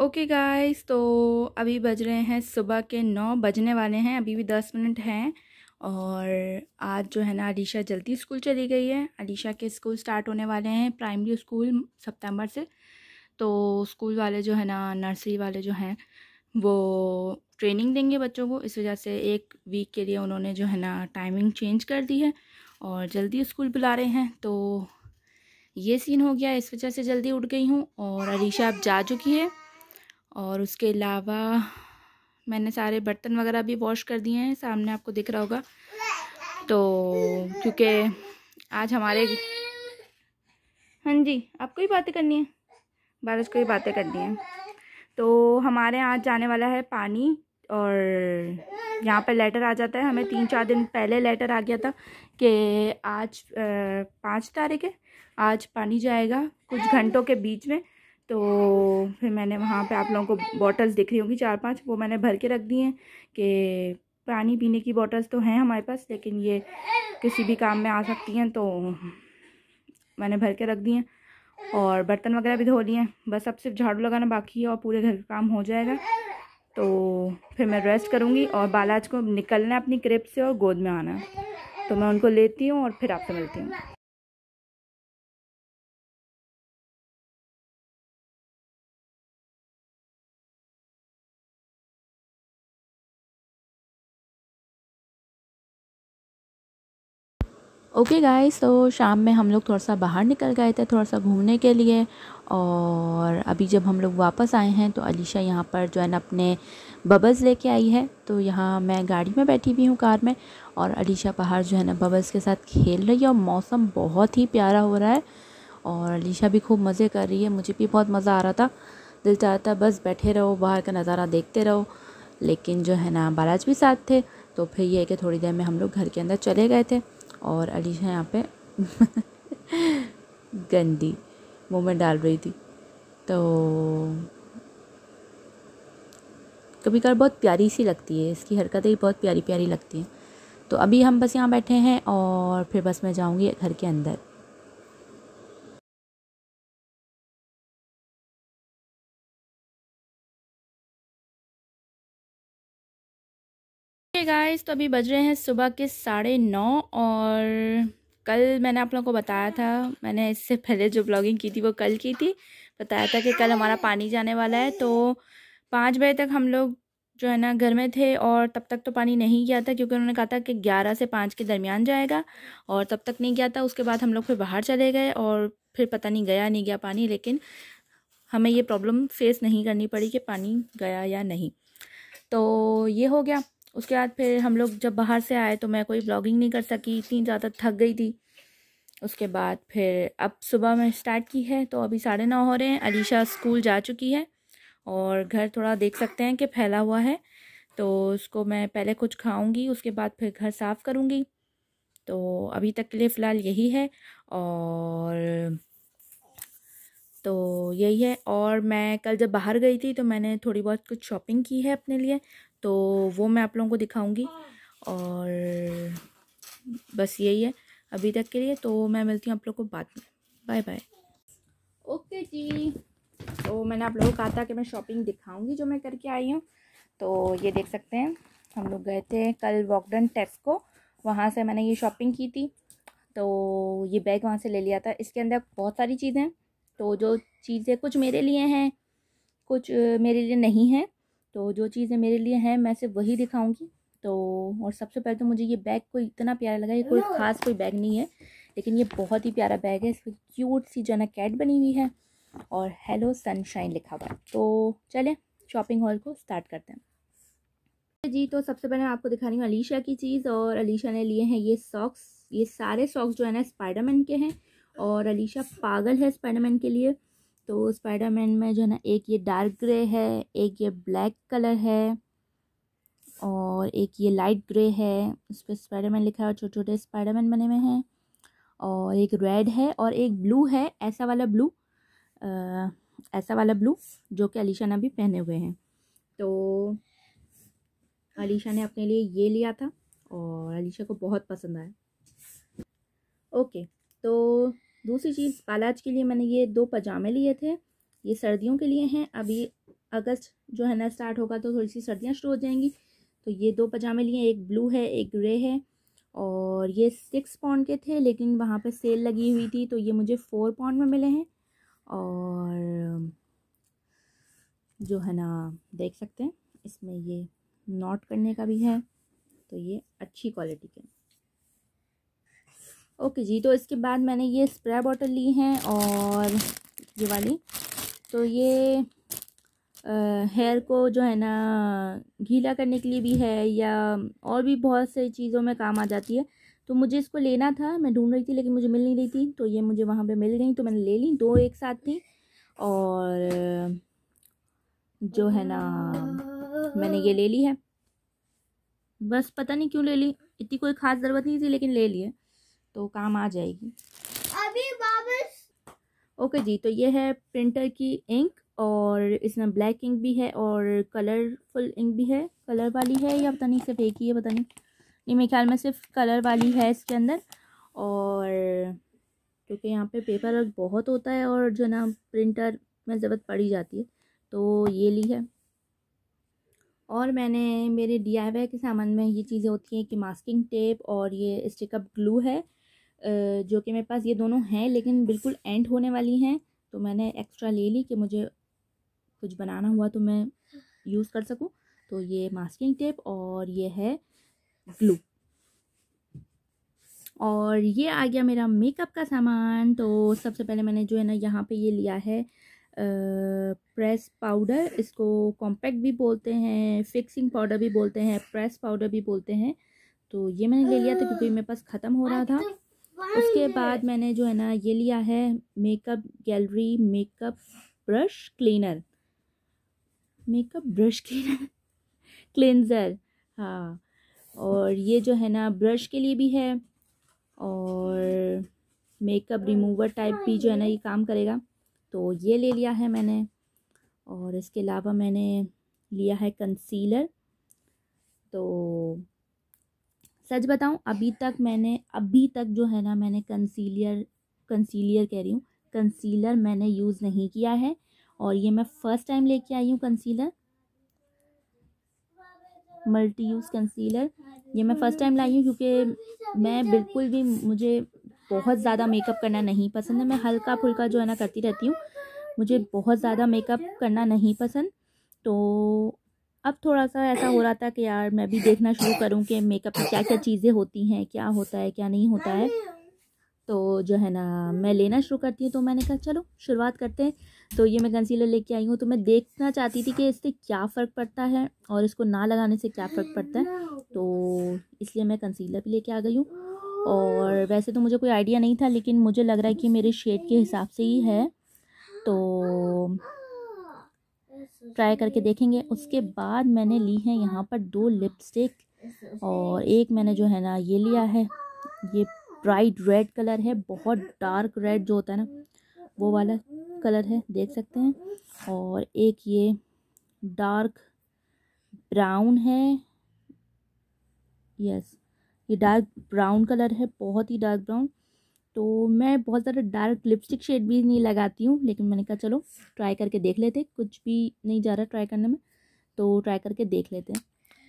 Okay okay guys तो अभी बज रहे हैं सुबह के नौ बजने वाले हैं अभी भी दस मिनट हैं और आज जो है ना अलीशा जल्दी स्कूल चली गई है अलीशा के स्कूल स्टार्ट होने वाले हैं प्राइमरी स्कूल सितंबर से तो स्कूल वाले जो है ना नर्सरी वाले जो हैं वो ट्रेनिंग देंगे बच्चों को इस वजह से एक वीक के लिए उन्होंने जो है ना टाइमिंग चेंज कर दी है और जल्दी स्कूल बुला रहे हैं तो ये सीन हो गया इस वजह से जल्दी उठ गई हूँ और अलीशा अब जा चुकी है और उसके अलावा मैंने सारे बर्तन वगैरह भी वॉश कर दिए हैं सामने आपको दिख रहा होगा तो क्योंकि आज हमारे हाँ जी आपको ही बातें करनी है बारिश को ही बातें करनी है तो हमारे यहाँ जाने वाला है पानी और यहाँ पर लेटर आ जाता है हमें तीन चार दिन पहले लेटर आ गया था कि आज पाँच तारीख है आज पानी जाएगा कुछ घंटों के बीच में तो फिर मैंने वहाँ पे आप लोगों को बॉटल्स दिख रही होंगी चार पांच वो मैंने भर के रख दी हैं कि पानी पीने की बॉटल्स तो हैं हमारे पास लेकिन ये किसी भी काम में आ सकती हैं तो मैंने भर के रख दी हैं और बर्तन वगैरह भी धो लिए हैं बस अब सिर्फ झाड़ू लगाना बाकी है और पूरे घर का काम हो जाएगा तो फिर मैं रेस्ट करूँगी और बालाज को निकलना है अपनी क्रिप से और गोद में आना है तो मैं उनको लेती हूँ और फिर आपसे मिलती हूँ ओके गाइस तो शाम में हम लोग थोड़ा सा बाहर निकल गए थे थोड़ा सा घूमने के लिए और अभी जब हम लोग वापस आए हैं तो अलीशा यहाँ पर जो है ना अपने बबल्स लेके आई है तो यहाँ मैं गाड़ी में बैठी हुई हूँ कार में और अलीशा बाहर जो है ना बबल्स के साथ खेल रही है और मौसम बहुत ही प्यारा हो रहा है और अलीशा भी खूब मज़े कर रही है मुझे भी बहुत मज़ा आ रहा था दिल चाहता बस बैठे रहो बाहर का नज़ारा देखते रहो लेकिन जो है ना बालाज भी साथ थे तो फिर ये कि थोड़ी देर में हम लोग घर के अंदर चले गए थे और अलीशा यहाँ पे गंदी मुँह में डाल रही थी तो कभी कभार बहुत प्यारी सी लगती है इसकी हरकतें ही बहुत प्यारी प्यारी लगती हैं तो अभी हम बस यहाँ बैठे हैं और फिर बस मैं जाऊँगी घर के अंदर ओके गाइस तो अभी बज रहे हैं सुबह के साढ़े नौ और कल मैंने आप लोगों को बताया था मैंने इससे पहले जो ब्लॉगिंग की थी वो कल की थी बताया था कि कल हमारा पानी जाने वाला है तो पाँच बजे तक हम लोग जो है ना घर में थे और तब तक तो पानी नहीं गया था क्योंकि उन्होंने कहा था कि ग्यारह से पाँच के दरमियान जाएगा और तब तक नहीं गया था उसके बाद हम लोग फिर बाहर चले गए और फिर पता नहीं गया नहीं गया पानी लेकिन हमें ये प्रॉब्लम फेस नहीं करनी पड़ी कि पानी गया या नहीं तो ये हो गया उसके बाद फिर हम लोग जब बाहर से आए तो मैं कोई ब्लॉगिंग नहीं कर सकी इतनी ज़्यादा थक गई थी उसके बाद फिर अब सुबह में स्टार्ट की है तो अभी साढ़े नौ हो रहे हैं अलीशा स्कूल जा चुकी है और घर थोड़ा देख सकते हैं कि फैला हुआ है तो उसको मैं पहले कुछ खाऊंगी उसके बाद फिर घर साफ़ करूँगी तो अभी तक के लिए फ़िलहाल यही है और तो यही है और मैं कल जब बाहर गई थी तो मैंने थोड़ी बहुत कुछ शॉपिंग की है अपने लिए तो वो मैं आप लोगों को दिखाऊंगी और बस यही है अभी तक के लिए तो मैं मिलती हूँ आप लोग को बाद में बाय बाय ओके जी तो मैंने आप लोगों को कहा था कि मैं शॉपिंग दिखाऊंगी जो मैं करके आई हूँ तो ये देख सकते हैं हम लोग गए थे कल वॉकडन टेस्को वहाँ से मैंने ये शॉपिंग की थी तो ये बैग वहाँ से ले लिया था इसके अंदर बहुत सारी चीज़ें तो जो चीज़ें कुछ मेरे लिए हैं कुछ मेरे लिए नहीं हैं तो जो चीज़ें मेरे लिए हैं मैं सिर्फ वही दिखाऊंगी तो और सबसे पहले तो मुझे ये बैग को इतना प्यारा लगा ये कोई हाँ। ख़ास कोई बैग नहीं है लेकिन ये बहुत ही प्यारा बैग है इसमें क्यूट सी जो है कैट बनी हुई है और हेलो सनशाइन लिखा हुआ है तो चलें शॉपिंग हॉल को स्टार्ट करते हैं जी तो सबसे पहले मैं आपको दिखा रही हूँ अलीशा की चीज़ और अलीशा ने लिए हैं ये सॉक्स ये सारे सॉक्स जो है ना स्पाइडरमैन के हैं और अलीशा पागल है स्पाइडरमैन के लिए तो स्पाइडरमैन में जो है ना एक ये डार्क ग्रे है एक ये ब्लैक कलर है और एक ये लाइट ग्रे है उस पर स्पाइडरमैन लिखा है और छोटे छोटे स्पाइडरमैन बने हुए हैं और एक रेड है और एक ब्लू है ऐसा वाला ब्लू आ, ऐसा वाला ब्लू जो कि अलीशा ने अभी पहने हुए हैं तो अलीशा ने अपने लिए ये लिया था और अलीशा को बहुत पसंद आया ओके तो दूसरी चीज़ पालाज के लिए मैंने ये दो पजामे लिए थे ये सर्दियों के लिए हैं अभी अगस्त जो है ना स्टार्ट होगा तो थोड़ी सी सर्दियाँ शुरू हो जाएंगी तो ये दो पजामे लिए एक ब्लू है एक ग्रे है और ये सिक्स पाउंड के थे लेकिन वहाँ पे सेल लगी हुई थी तो ये मुझे फोर पाउंड में मिले हैं और जो है ना देख सकते हैं इसमें ये नॉट करने का भी है तो ये अच्छी क्वालिटी के ओके जी तो इसके बाद मैंने ये स्प्रे बॉटल ली हैं और ये वाली तो ये हेयर को जो है ना गीला करने के लिए भी है या और भी बहुत सारी चीज़ों में काम आ जाती है तो मुझे इसको लेना था मैं ढूंढ रही थी लेकिन मुझे मिल नहीं रही थी तो ये मुझे वहाँ पे मिल गई तो मैंने ले ली दो एक साथ थी और जो है ना मैंने ये ले ली है बस पता नहीं क्यों ले ली इतनी कोई ख़ास ज़रूरत नहीं थी लेकिन ले ली है तो काम आ जाएगी अभी वापस ओके जी तो ये है प्रिंटर की इंक और इसमें ब्लैक इंक भी है और कलरफुल इंक भी है कलर वाली है या पता नहीं सिर्फ एक ही है पता नहीं नहीं मेरे ख्याल में सिर्फ कलर वाली है इसके अंदर और क्योंकि यहाँ पे पेपर वर्क बहुत होता है और जो ना प्रिंटर में ज़रूरत पड़ी जाती है तो ये ली है और मैंने मेरे डी के सामान में ये चीज़ें होती हैं कि मास्किंग टेप और ये स्टिकअप ग्लू है जो कि मेरे पास ये दोनों हैं लेकिन बिल्कुल एंड होने वाली हैं तो मैंने एक्स्ट्रा ले ली कि मुझे कुछ बनाना हुआ तो मैं यूज़ कर सकूँ तो ये मास्किंग टेप और ये है ग्लू और ये आ गया मेरा मेकअप का सामान तो सबसे पहले मैंने जो है ना यहाँ पे ये लिया है प्रेस पाउडर इसको कॉम्पैक्ट भी बोलते हैं फिक्सिंग पाउडर भी बोलते हैं प्रेस पाउडर भी बोलते हैं तो ये मैंने ले लिया था क्योंकि मेरे पास ख़त्म हो रहा था उसके बाद मैंने जो है ना ये लिया है makeup gallery makeup brush cleaner makeup brush cleaner cleanser हाँ और ये जो है ना ब्रश के लिए भी है और मेकअप रिमूवर टाइप भी जो है ना ये काम करेगा तो ये ले लिया है मैंने और इसके अलावा मैंने लिया है कंसीलर तो सच बताऊँ अभी तक मैंने अभी तक जो है ना मैंने कंसीलियर कंसीलियर कह रही हूँ कंसीलर मैंने यूज़ नहीं किया है और ये मैं फ़र्स्ट टाइम लेके आई हूँ कंसीलर मल्टी यूज़ कंसीलर ये मैं फ़र्स्ट टाइम लाई हूँ क्योंकि मैं बिल्कुल भी मुझे बहुत ज़्यादा मेकअप करना नहीं पसंद है मैं हल्का फुल्का जो है ना करती रहती हूँ मुझे बहुत ज़्यादा मेकअप करना नहीं पसंद तो अब थोड़ा सा ऐसा हो रहा था कि यार मैं भी देखना शुरू करूँ कि मेकअप में क्या क्या चीज़ें होती हैं क्या होता है क्या नहीं होता है तो जो है ना मैं लेना शुरू करती हूँ तो मैंने कहा चलो शुरुआत करते हैं तो ये मैं कंसीलर लेके आई हूँ तो मैं देखना चाहती थी कि इससे क्या फ़र्क पड़ता है और इसको ना लगाने से क्या फ़र्क पड़ता है तो इसलिए मैं कंसीलर भी लेके आ गई हूँ और वैसे तो मुझे कोई आइडिया नहीं था लेकिन मुझे लग रहा है कि मेरे शेड के हिसाब से ही है तो ट्राई करके देखेंगे उसके बाद मैंने ली है यहाँ पर दो लिपस्टिक और एक मैंने जो है ना ये लिया है ये ब्राइट रेड कलर है बहुत डार्क रेड जो होता है ना वो वाला कलर है देख सकते हैं और एक ये डार्क ब्राउन है यस ये डार्क ब्राउन कलर है बहुत ही डार्क ब्राउन तो मैं बहुत ज़्यादा डार्क लिपस्टिक शेड भी नहीं लगाती हूँ लेकिन मैंने कहा चलो ट्राई करके देख लेते कुछ भी नहीं जा रहा ट्राई करने में तो ट्राई करके देख लेते हैं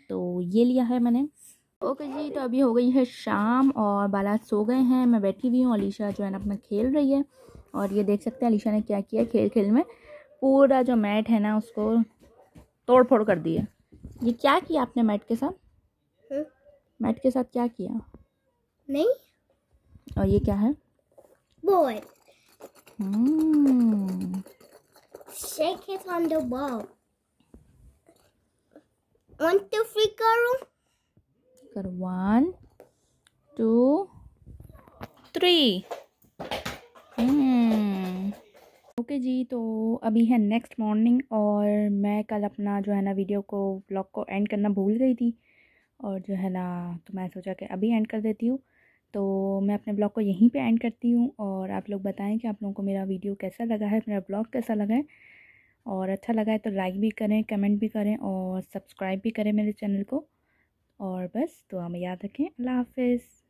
तो ये लिया है मैंने ओके जी तो अभी हो गई है शाम और बाला सो गए हैं मैं बैठी हुई हूँ अलीशा जो है ना अपना खेल रही है और ये देख सकते हैं अलीशा ने क्या किया खेल खेल में पूरा जो मैट है ना उसको तोड़ फोड़ कर दिया ये क्या किया आपने मैट के साथ हाँ। मैट के साथ क्या किया नहीं और ये क्या है बॉल Hmm. करो. कर Hmm. ओके okay जी तो अभी है नेक्स्ट मॉर्निंग और मैं कल अपना जो है ना वीडियो को ब्लॉग को एंड करना भूल गई थी और जो है ना तो मैं सोचा कि अभी एंड कर देती हूँ तो मैं अपने ब्लॉग को यहीं पे एंड करती हूँ और आप लोग बताएं कि आप लोगों को मेरा वीडियो कैसा लगा है मेरा ब्लॉग कैसा लगा है और अच्छा लगा है तो लाइक भी करें कमेंट भी करें और सब्सक्राइब भी करें मेरे चैनल को और बस दुआ में याद रखें अल्लाह हाफिज़